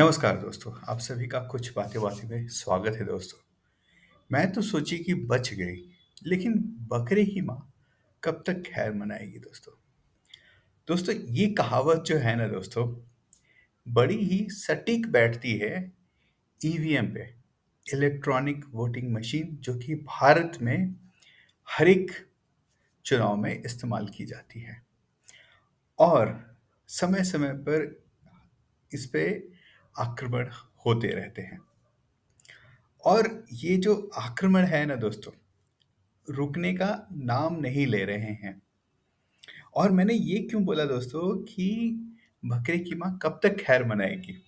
नमस्कार दोस्तों आप सभी का कुछ बातें बातें में स्वागत है दोस्तों मैं तो सोची कि बच गई लेकिन बकरे की माँ कब तक खैर मनाएगी दोस्तों दोस्तों ये कहावत जो है ना दोस्तों बड़ी ही सटीक बैठती है ईवीएम e पे इलेक्ट्रॉनिक वोटिंग मशीन जो कि भारत में हर एक चुनाव में इस्तेमाल की जाती है और समय समय पर इस पर आक्रमण होते रहते हैं और ये जो आक्रमण है ना दोस्तों रुकने का नाम नहीं ले रहे हैं और मैंने ये क्यों बोला दोस्तों कि बकरे की माँ कब तक खैर मनाएगी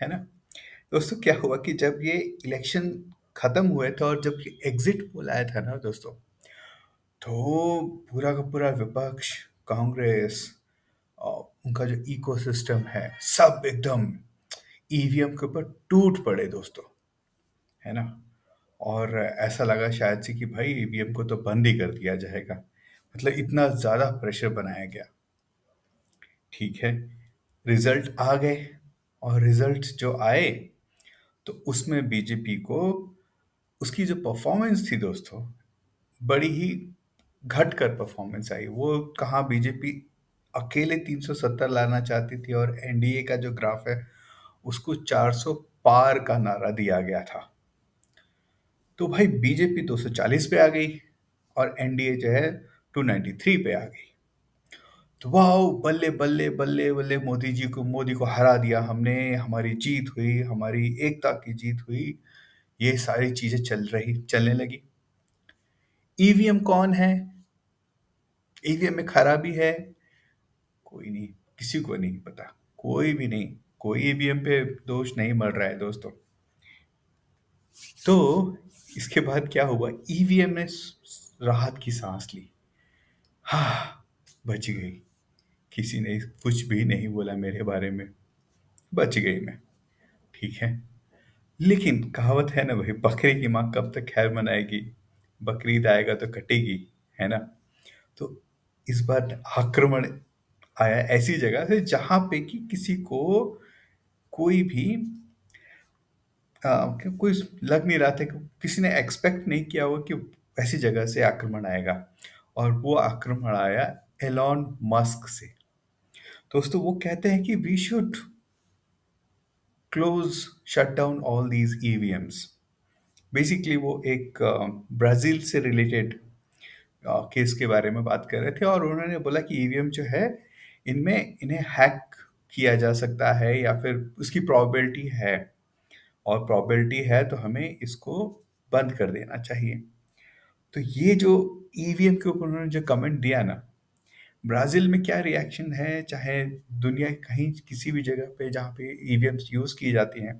है ना दोस्तों क्या हुआ कि जब ये इलेक्शन ख़त्म हुए थे और जब एग्जिट पोल आया था ना दोस्तों तो पूरा का पूरा विपक्ष कांग्रेस उनका जो इकोसिस्टम है सब एकदम ईवीएम के ऊपर टूट पड़े दोस्तों है ना और ऐसा लगा शायद से कि भाई ईवीएम को तो बंद ही कर दिया जाएगा मतलब इतना ज़्यादा प्रेशर बनाया गया ठीक है रिजल्ट आ गए और रिजल्ट जो आए तो उसमें बीजेपी को उसकी जो परफॉर्मेंस थी दोस्तों बड़ी ही घट कर परफॉर्मेंस आई वो कहाँ बीजेपी अकेले 370 लाना चाहती थी और एनडीए का जो ग्राफ है उसको 400 पार का नारा दिया गया था तो भाई बीजेपी 240 पे आ गई और एनडीए जो है 293 पे आ गई तो वाह बल्ले बल्ले बल्ले बल्ले मोदी जी को मोदी को हरा दिया हमने हमारी जीत हुई हमारी एकता की जीत हुई ये सारी चीजें चल रही चलने लगी ईवीएम कौन है ईवीएम में खराबी है कोई नहीं किसी को नहीं पता कोई भी नहीं कोई ईवीएम e पे दोष नहीं मर रहा है दोस्तों तो इसके बाद क्या हुआ ईवीएम e ने राहत की सांस ली हा बच गई किसी ने कुछ भी नहीं बोला मेरे बारे में बच गई मैं ठीक है लेकिन कहावत है ना भाई बकरे की माँ कब तक खैर मनाएगी बकरीद आएगा तो कटेगी है ना तो इस बार आक्रमण आया ऐसी जगह से जहां पे कि किसी को कोई भी आ, कोई लग नहीं रहा था कि किसी ने एक्सपेक्ट नहीं किया हुआ कि ऐसी जगह से आक्रमण आएगा और वो आक्रमण आया एलॉन मस्क से दोस्तों वो कहते हैं कि we should close shut down all these EVMs basically वो एक ब्राज़ील से रिलेटेड केस के बारे में बात कर रहे थे और उन्होंने बोला कि ईवीएम e जो है इनमें इन्हें हैक किया जा सकता है या फिर उसकी प्रॉबिलिटी है और प्रॉबिलिटी है तो हमें इसको बंद कर देना चाहिए तो ये जो ई e के ऊपर उन्होंने जो कमेंट दिया ना ब्राज़ील में क्या रिएक्शन है चाहे दुनिया कहीं किसी भी जगह पे जहाँ पे ई यूज़ की जाती हैं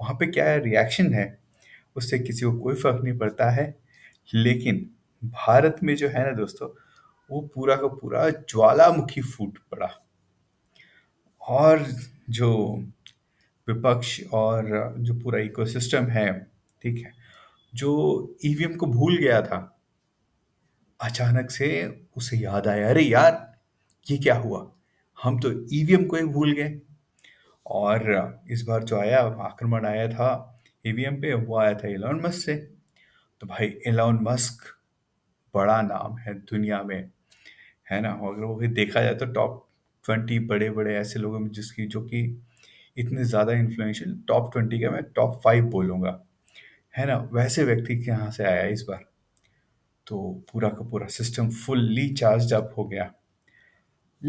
वहाँ पे क्या रिएक्शन है उससे किसी को कोई फ़र्क नहीं पड़ता है लेकिन भारत में जो है ना दोस्तों वो पूरा का पूरा ज्वालामुखी फूट पड़ा और जो विपक्ष और जो पूरा इकोसिस्टम है ठीक है जो ईवीएम e को भूल गया था अचानक से उसे याद आया अरे यार ये क्या हुआ हम तो ईवीएम e को ही भूल गए और इस बार जो आया आक्रमण आया था ईवीएम e पे वो आया था एलॉन मस्क से तो भाई एलॉन मस्क बड़ा नाम है दुनिया में है ना अगर वो भी देखा जाए तो टॉप ट्वेंटी बड़े बड़े ऐसे लोग हैं जिसकी जो कि इतने ज़्यादा इन्फ्लुएंशियल टॉप ट्वेंटी का मैं टॉप फाइव बोलूँगा है ना वैसे व्यक्ति के यहाँ से आया इस बार तो पूरा का पूरा सिस्टम फुल्ली चार्ज अप हो गया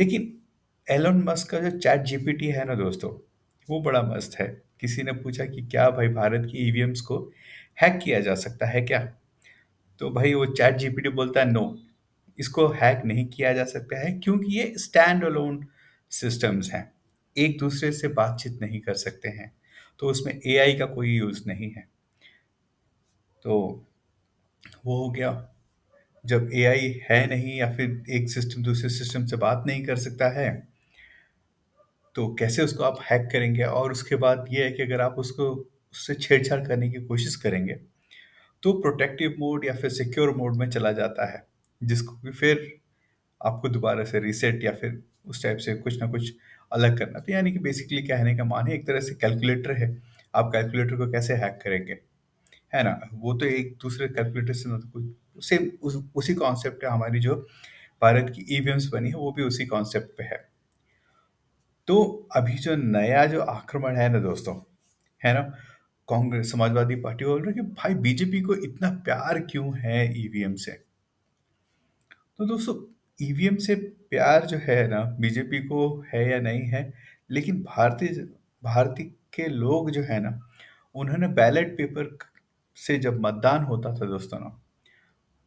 लेकिन एलोन मस्क का जो चैट जीपीटी है ना दोस्तों वो बड़ा मस्त है किसी ने पूछा कि क्या भाई भारत की ईवीएम्स e को हैक किया जा सकता है क्या तो भाई वो चैट जीपीटी बोलता है नो इसको हैक नहीं किया जा सकता है क्योंकि ये स्टैंड अलोन सिस्टम्स हैं एक दूसरे से बातचीत नहीं कर सकते हैं तो उसमें एआई का कोई यूज़ नहीं है तो वो हो गया जब एआई है नहीं या फिर एक सिस्टम दूसरे सिस्टम से बात नहीं कर सकता है तो कैसे उसको आप हैक करेंगे और उसके बाद ये है कि अगर आप उसको उससे छेड़छाड़ करने की कोशिश करेंगे तो प्रोटेक्टिव मोड या फिर सिक्योर मोड में चला जाता है जिसको कि फिर आपको दोबारा से रीसेट या फिर उस टाइप से कुछ ना कुछ अलग करना तो यानी कि बेसिकली कहने का मान है एक तरह से कैलकुलेटर है आप कैलकुलेटर को कैसे हैक करेंगे है ना वो तो एक दूसरे कैलकुलेटर से ना तो कुछ सेम उस, उसी कॉन्सेप्ट है हमारी जो भारत की ई e बनी है वो भी उसी कॉन्सेप्ट पे है तो अभी जो नया जो आक्रमण है ना दोस्तों है ना कांग्रेस समाजवादी पार्टी बोल रहे कि भाई बीजेपी को इतना प्यार क्यों है ईवीएम e से तो दोस्तों ईवीएम e से प्यार जो है ना बीजेपी को है या नहीं है लेकिन भारतीय भारतीय के लोग जो है ना उन्होंने बैलेट पेपर से जब मतदान होता था दोस्तों ना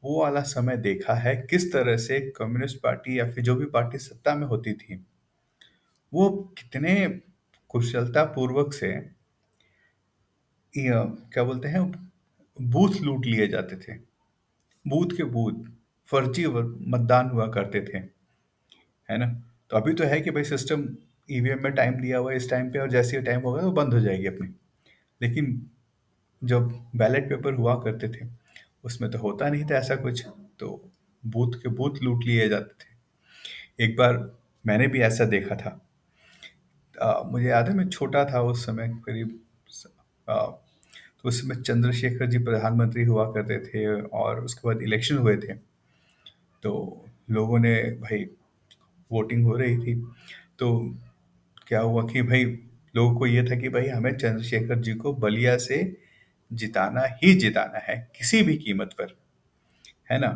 वो वाला समय देखा है किस तरह से कम्युनिस्ट पार्टी या फिर जो भी पार्टी सत्ता में होती थी वो कितने कुशलता पूर्वक से क्या बोलते हैं बूथ लूट लिए जाते थे बूथ के बूथ फर्जी मतदान हुआ करते थे है ना तो अभी तो है कि भाई सिस्टम ईवीएम e में टाइम दिया हुआ है इस टाइम पे और जैसे ही टाइम होगा तो बंद हो जाएगी अपनी लेकिन जब बैलेट पेपर हुआ करते थे उसमें तो होता नहीं था ऐसा कुछ तो बूथ के बूथ लूट लिए जाते थे एक बार मैंने भी ऐसा देखा था आ, मुझे याद है मैं छोटा था उस समय करीब तो उस समय चंद्रशेखर जी प्रधानमंत्री हुआ करते थे और उसके बाद इलेक्शन हुए थे तो लोगों ने भाई वोटिंग हो रही थी तो क्या हुआ कि भाई लोगों को ये था कि भाई हमें चंद्रशेखर जी को बलिया से जिताना ही जिताना है किसी भी कीमत पर है ना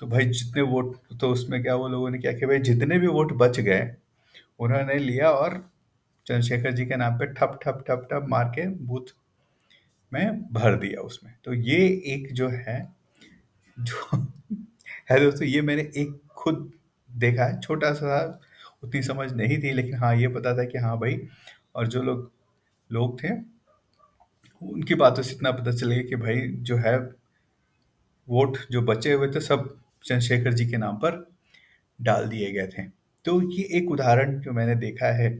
तो भाई जितने वोट तो उसमें क्या वो लोगों ने क्या कि भाई जितने भी वोट बच गए उन्होंने लिया और चंद्रशेखर जी के नाम पे ठप ठप ठप ठप मार के बूथ में भर दिया उसमें तो ये एक जो है जो है दोस्तों ये मैंने एक खुद देखा है छोटा सा उतनी समझ नहीं थी लेकिन हाँ ये पता था कि हाँ भाई और जो लोग लोग थे उनकी बातों से इतना पता चलेगा कि भाई जो है वोट जो बचे हुए थे सब चंद्रशेखर जी के नाम पर डाल दिए गए थे तो ये एक उदाहरण जो मैंने देखा है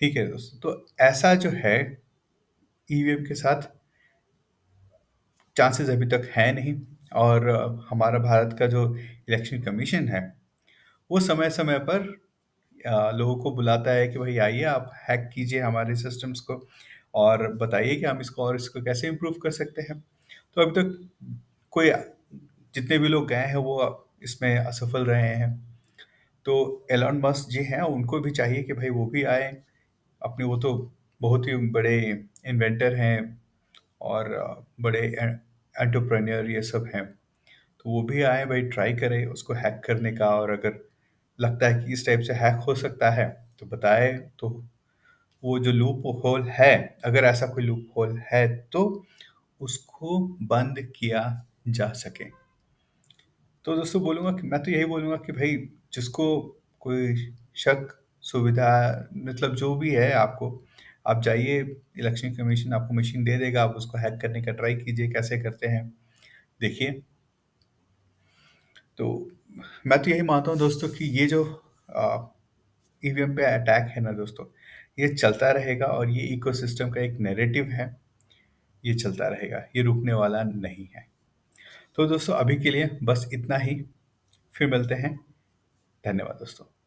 ठीक है दोस्तों तो ऐसा जो है ईवीएम e के साथ चांसेस अभी तक है नहीं और हमारा भारत का जो इलेक्शन कमीशन है वो समय समय पर लोगों को बुलाता है कि भाई आइए आप हैक कीजिए हमारे सिस्टम्स को और बताइए कि हम इसको और इसको कैसे इम्प्रूव कर सकते हैं तो अभी तक तो कोई जितने भी लोग गए हैं वो इसमें असफल रहे हैं तो एलॉन मस्क जी हैं उनको भी चाहिए कि भाई वो भी आए अपने वो तो बहुत ही बड़े इन्वेंटर हैं और बड़े एंटरप्रेन्योर ये सब हैं तो वो भी आए भाई ट्राई करें उसको हैक करने का और अगर लगता है कि इस टाइप से हैक हो सकता है तो बताए तो वो जो लूप होल है अगर ऐसा कोई लूप होल है तो उसको बंद किया जा सके तो दोस्तों बोलूँगा कि मैं तो यही बोलूँगा कि भाई जिसको कोई शक सुविधा मतलब जो भी है आपको आप जाइए इलेक्शन कमीशन आपको मशीन दे देगा आप उसको हैक करने का ट्राई कीजिए कैसे करते हैं देखिए तो मैं तो यही मानता हूँ दोस्तों कि ये जो ई e पे अटैक है ना दोस्तों ये चलता रहेगा और ये इकोसिस्टम का एक नैरेटिव है ये चलता रहेगा ये रुकने वाला नहीं है तो दोस्तों अभी के लिए बस इतना ही फिर मिलते हैं धन्यवाद दोस्तों